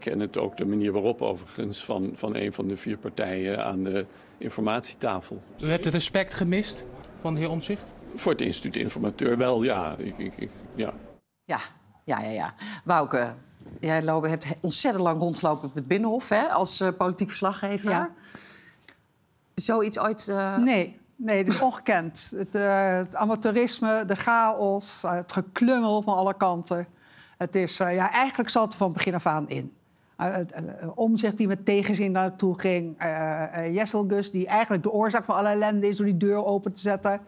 en het ook de manier waarop overigens van, van een van de vier partijen aan de informatietafel. U hebt het respect gemist van de heer Omzicht? Voor het instituut informateur wel, ja. Ik, ik, ik, ja. ja. Ja, ja, ja. Wauke, jij loopt hebt ontzettend lang rondgelopen op het Binnenhof hè, als eh, politiek verslaggever. Ja. Zoiets ooit... Eh, nee, Nee, dat is ongekend. Het, eh, het, amateurisme, de chaos, het geklungel van alle kanten. Het is, eh, ja, eigenlijk zat van begin af aan in. Eh, eh, omzicht die met tegenzin naartoe ging. Uh, Jesselgus, die eigenlijk de oorzaak van alle ellende is door die deur open te zetten.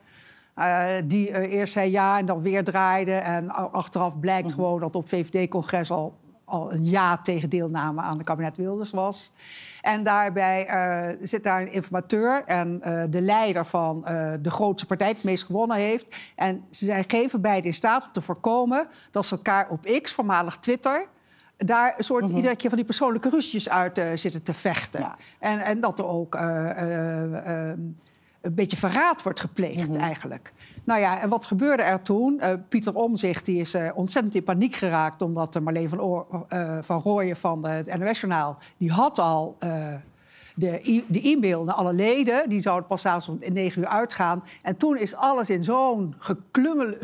die eerst zei ja en dan weer draaide. En achteraf blijkt mhm. gewoon dat op VVD-congres al al een ja tegen deelname aan de kabinet Wilders was. En daarbij eh, zit daar een informateur en eh, de leider van eh, de grootste partij die het meest gewonnen heeft. En ze zijn geven beide in staat om te voorkomen dat ze elkaar op X, voormalig Twitter, daar een soort mm keer van die persoonlijke ruzies uit zitten te vechten. En, en dat er ook een beetje verraad wordt gepleegd mhm. eigenlijk. Nou ja, en wat gebeurde er toen? Eh, Pieter Omzicht die is eh, ontzettend in paniek geraakt... omdat uh, Marleen van, Oor, eh, van Rooyen van het NOS-journaal... die had al de, e-mail naar alle leden. Die zou het pas avonds om 9 uur uitgaan. En toen is alles in zo'n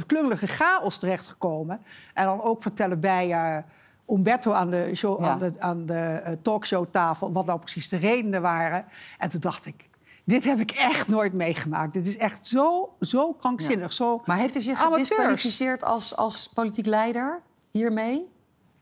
klungelige chaos terechtgekomen. En dan ook vertellen bij... Umberto aan de, ja. aan de, aan de talkshowtafel, wat nou precies de redenen waren. En toen dacht ik, dit heb ik echt nooit meegemaakt. Dit is echt zo, zo krankzinnig. Zo maar heeft hij zich gedisqualificeerd als, als politiek leider hiermee?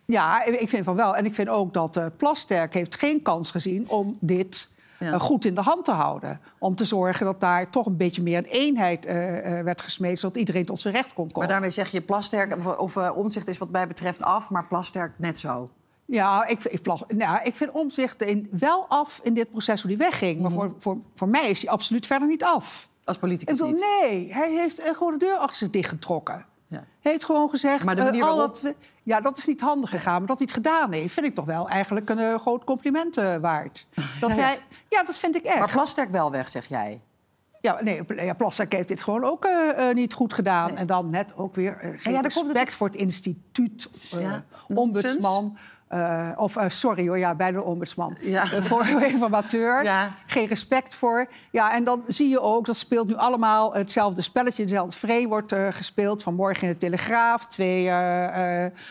Ja, ik vind van wel. En ik vind ook dat eh, Plasterk heeft geen kans gezien om dit eh, goed in de hand te houden. Om te zorgen dat daar toch een beetje meer een eenheid eh, werd gesmeed... zodat iedereen tot zijn recht kon komen. Maar daarmee zeg je Plasterk of, of Omzicht is wat mij betreft af... maar Plasterk net zo. Ja, ik, ik, vlag, nou, ik vind omzicht in, wel af in dit proces hoe die wegging. Maar mhm. voor, voor, voor mij is hij absoluut verder niet af. Als politicus niet? Nee, hij heeft eh, gewoon de deur achter zich dichtgetrokken. Ja. Hij heeft gewoon gezegd... Eh, al dat ja, dat is niet handig gegaan. Maar dat hij het gedaan heeft, vind ik toch wel eigenlijk een eh, groot compliment waard. Dat ja, ja. dat vind ik echt. Maar Plasterk wel weg, zeg jij? Ja, nee, ja, Plasterk heeft dit gewoon ook niet goed gedaan. En dan net ook weer geen respect voor het instituut, uh, ombudsman. Eh, of eh, sorry hoor, ja, bij de ombudsman. Ja. Eh, voor een informateur. Geen respect voor. Ja, en dan zie je ook, dat speelt nu allemaal hetzelfde spelletje. dezelfde frame wordt gespeeld. Vanmorgen in de Telegraaf. Twee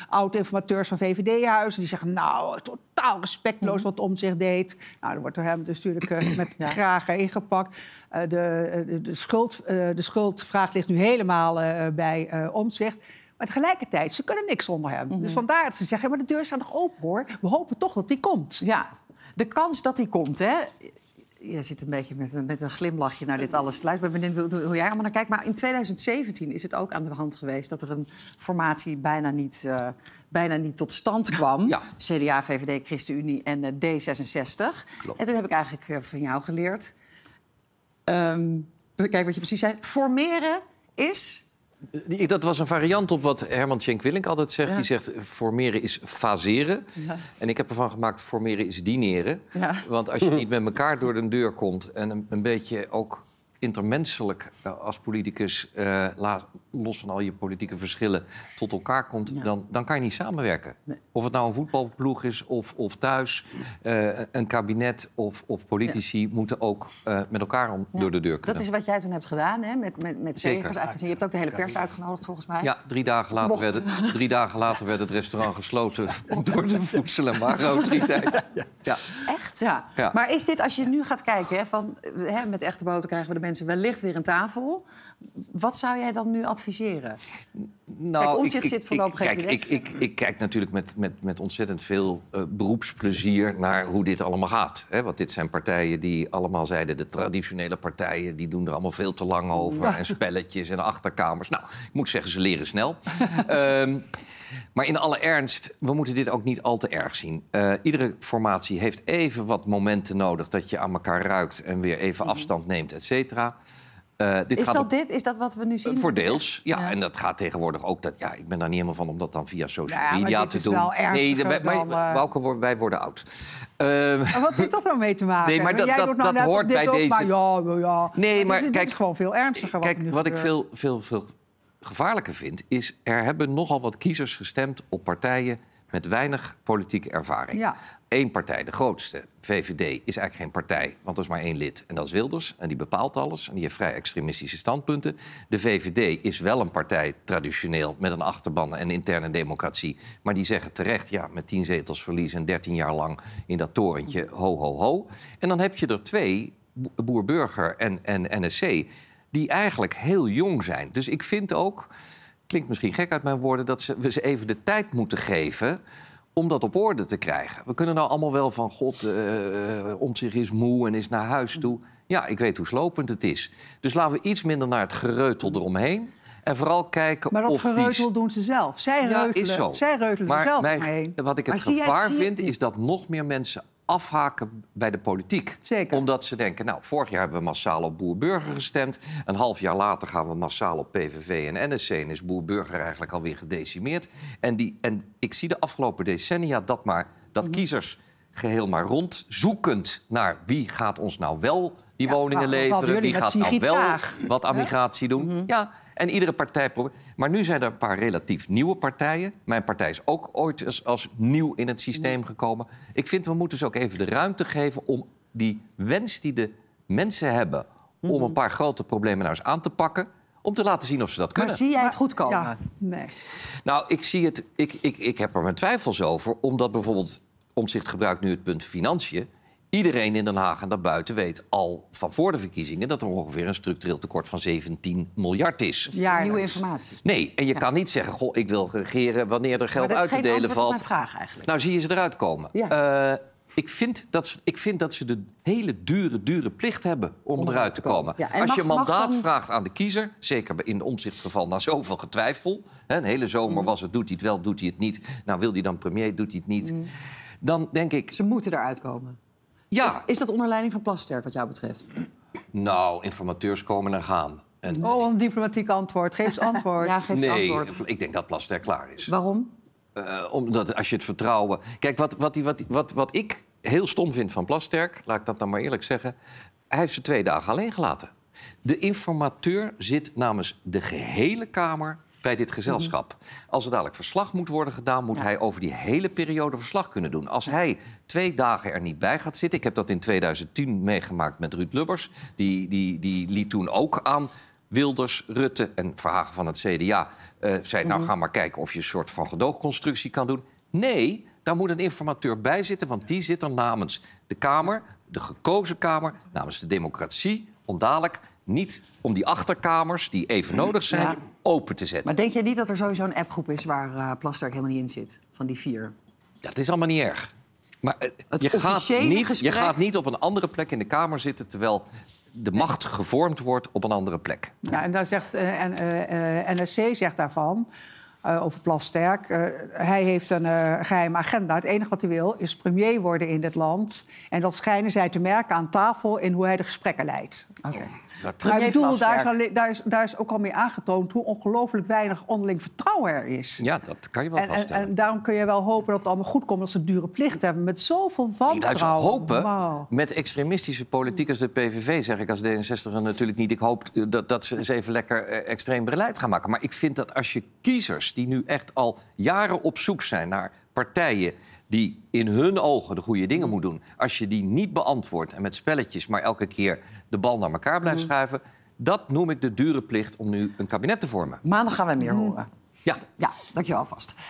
oud-informateurs van VVD-huizen. Die zeggen, nou, totaal respectloos wat om zich deed. Nou, dat wordt door hem dus natuurlijk met ja. graag ingepakt. De, de, de, schuld, de schuldvraag ligt nu helemaal bij omzicht. Maar tegelijkertijd, ze kunnen niks zonder hem. Dus mhm. vandaar dat ze zeggen, maar de deur staat nog open hoor. We hopen toch dat die komt. Ja, de kans dat die komt, hè? Je zit een beetje met een, met een glimlachje naar dit alles. Luister, ik ben benieuwd hoe jij allemaal naar kijkt. Maar in 2017 is het ook aan de hand geweest... dat er een formatie bijna niet, eh, bijna niet tot stand kwam. CDA, VVD, ChristenUnie en eh, D66. Klopt. En toen heb ik eigenlijk eh, van jou geleerd... Um, kijk wat je precies zei. Formeren is dat was een variant op wat Herman Schenk Willink altijd zegt. Die zegt: formeren is faseren. En ik heb ervan gemaakt: formeren is dineren. Want als je niet met elkaar door de deur komt en een, een beetje ook intermenselijk eh, als politicus eh, laat, los van al je politieke verschillen, tot elkaar komt, dan, dan kan je niet samenwerken. Of het nou een voetbalploeg is of, of thuis, eh, een kabinet of, of politici moeten ook eh, met elkaar om, door de deur kunnen. Dat is wat jij toen hebt gedaan, hè? met, met, met zegers. je hebt ook de hele pers uitgenodigd, volgens mij. Ja, drie dagen later, werd het, dagen later werd het restaurant gesloten door de voedsel- en warenautoriteit. Ja. Echt? Ja. Maar is dit, als je nu gaat kijken, hè, van, hè, met echte boter krijgen we de mensen wellicht weer een tafel. Wat zou jij dan nu adviseren? Nou, ik, zit voorlopig kijk, ik, ik, ik, kijk natuurlijk met, met, met ontzettend veel eh, beroepsplezier naar hoe dit allemaal gaat. Hè? Want dit zijn partijen die allemaal zeiden, de traditionele partijen, die doen er allemaal veel te lang over. Nou. En spelletjes en achterkamers. Nou, ik moet zeggen, ze leren snel. um, Maar in alle ernst, we moeten dit ook niet al te erg zien. Eh, iedere formatie heeft even wat momenten nodig dat je aan elkaar ruikt en weer even mhm. afstand neemt, et cetera. Eh, dit is gaat dat dit? Is dat wat we nu zien? Uh, voor deels, ja, En dat gaat tegenwoordig ook... Dat, ja, ik ben daar niet helemaal van om dat dan via social media te doen. nee, de, wij, wij worden oud. Ehm, wat heeft dat nou mee te maken? Nee, dat, Jij nou hoort bij deze... ja, ja. Nee, maar, maar kijk, is gewoon veel ernstiger. Kijk, wat, wat ik veel, veel, veel gevaarlijke vind, is er hebben nogal wat kiezers gestemd op partijen met weinig politieke ervaring. Eén partij, de grootste, VVD, is eigenlijk geen partij, want er is maar één lid. En dat is Wilders. En die bepaalt alles. En die heeft vrij extremistische standpunten. De VVD is wel een partij traditioneel met een achterban en interne democratie. Maar die zeggen terecht, ja, met tien zetels verlies en dertien jaar lang in dat torentje, ho, ho, ho. En dan heb je er twee, Boerburger en, en NSC, die eigenlijk heel jong zijn. Dus ik vind ook, klinkt misschien gek uit mijn woorden, dat ze, we ze even de tijd moeten geven om dat op orde te krijgen. We kunnen nou allemaal wel van God, eh, eh, om zich is moe en is naar huis toe. Ja, ik weet hoe slopend het is. Dus laten we iets minder naar het gereutel eromheen. En vooral kijken maar dat of gereutel doen ze zelf. Zij reutelen, Zij reutelen er zelf mee. omheen. Wat ik het gevaar vind, is dat nog meer mensen afhaken bij de politiek. Zeker. Omdat ze denken, nou, vorig jaar hebben we massaal op Boer-Burger gestemd. Een half jaar later gaan we massaal op PVV en NSC. En is Boer-Burger eigenlijk alweer gedecimeerd. En, die, en ik zie de afgelopen decennia dat, maar, dat mhm. kiezers geheel maar rondzoekend naar wie gaat ons nou wel die woningen nou, leveren, wie gaat nou wel wat aan migratie doen. Mhm. Ja, en iedere partij probeert. Maar nu zijn er een paar relatief nieuwe partijen. Mijn partij is ook ooit als, nieuw in het systeem gekomen. Ik vind we moeten ze ook even de ruimte geven om die wens die de mensen hebben om mhm. een paar grote problemen nou eens aan te pakken. Om te laten zien of ze dat kunnen. Maar zie jij het goed komen? nee. Nou, ik, zie het, ik, ik, ik heb er mijn twijfels over. Omdat bijvoorbeeld Omzicht gebruikt nu het punt financiën. Iedereen in Den Haag en daarbuiten weet al van voor de verkiezingen dat er ongeveer een structureel tekort van 17 miljard is. Ja, nieuwe informatie. Nee, en je kan niet zeggen: Goh, ik wil regeren wanneer er geld uit te delen valt. Dat is vraag eigenlijk. Nou, zie je ze eruit komen. Eh, ik vind, dat ze, ik vind dat ze de hele dure, dure plicht hebben om, eruit te komen. Als je mandaat vraagt aan de kiezer, zeker in de omzichtsgeval na zoveel getwijfel... Hè, een hele zomer mm. was het, doet hij het wel, doet hij het niet... nou, wil hij dan premier, doet hij het niet... Mm. Dan denk ik... Ze moeten eruit komen. Ja. Is, dat onder leiding van Plasterk wat jou betreft? Nou, informateurs komen en gaan. oh, een diplomatiek antwoord. Geef eens antwoord. nee, ik denk dat Plasterk klaar is. Waarom? Eh, omdat als je het vertrouwen... Kijk, wat, wat, die, wat, wat, wat ik heel stom vind van Plasterk... laat ik dat dan nou maar eerlijk zeggen... hij heeft ze twee dagen alleen gelaten. De informateur zit namens de gehele Kamer bij dit gezelschap. Mhm. Als er dadelijk verslag moet worden gedaan, moet hij over die hele periode verslag kunnen doen. Als hij twee dagen er niet bij gaat zitten. Ik heb dat in 2010 meegemaakt met Ruud Lubbers. Die, die, die liet toen ook aan Wilders, Rutte en Verhagen van het CDA. Uh, eh, zei, nou mhm. ga maar kijken of je een soort van gedoogconstructie kan doen. Nee, daar moet een informateur bij zitten, want die zit er namens de Kamer, de gekozen Kamer, namens de democratie, om dadelijk niet om die achterkamers, die even nodig zijn, open te zetten. Maar denk jij niet dat er sowieso een appgroep is waar eh, Plasterk helemaal niet in zit, van die vier? Dat is allemaal niet erg. Maar eh, je, gaat niet, je gaat niet op een andere plek in de Kamer zitten... terwijl de macht gevormd wordt op een andere plek. Ja, en dan zegt uh, eh, NSC zegt daarvan... over Plasterk. hij heeft een uh, geheime agenda. Het enige wat hij wil is premier worden in dit land. En dat schijnen zij te merken aan tafel in hoe hij de gesprekken leidt. Okay maar ik bedoel, daar is, daar, is, ook al mee aangetoond hoe ongelooflijk weinig onderling vertrouwen er is. Ja, dat kan je wel vaststellen. En, en, daarom kun je wel hopen dat het allemaal goed komt als ze dure plicht hebben. Met zoveel wantrouwen. Ik hopen met extremistische politiek als de PVV, zeg ik als D66 natuurlijk niet. Ik hoop eh, dat, dat ze eens even lekker eh, extreem beleid gaan maken. Maar ik vind dat als je kiezers die nu echt al jaren op zoek zijn naar partijen die in hun ogen de goede dingen mm. moet doen, als je die niet beantwoordt en met spelletjes maar elke keer de bal naar elkaar blijft mm. schuiven, dat noem ik de dure plicht om nu een kabinet te vormen. Maandag gaan wij meer mm. horen. Ja. Ja, dankjewel vast.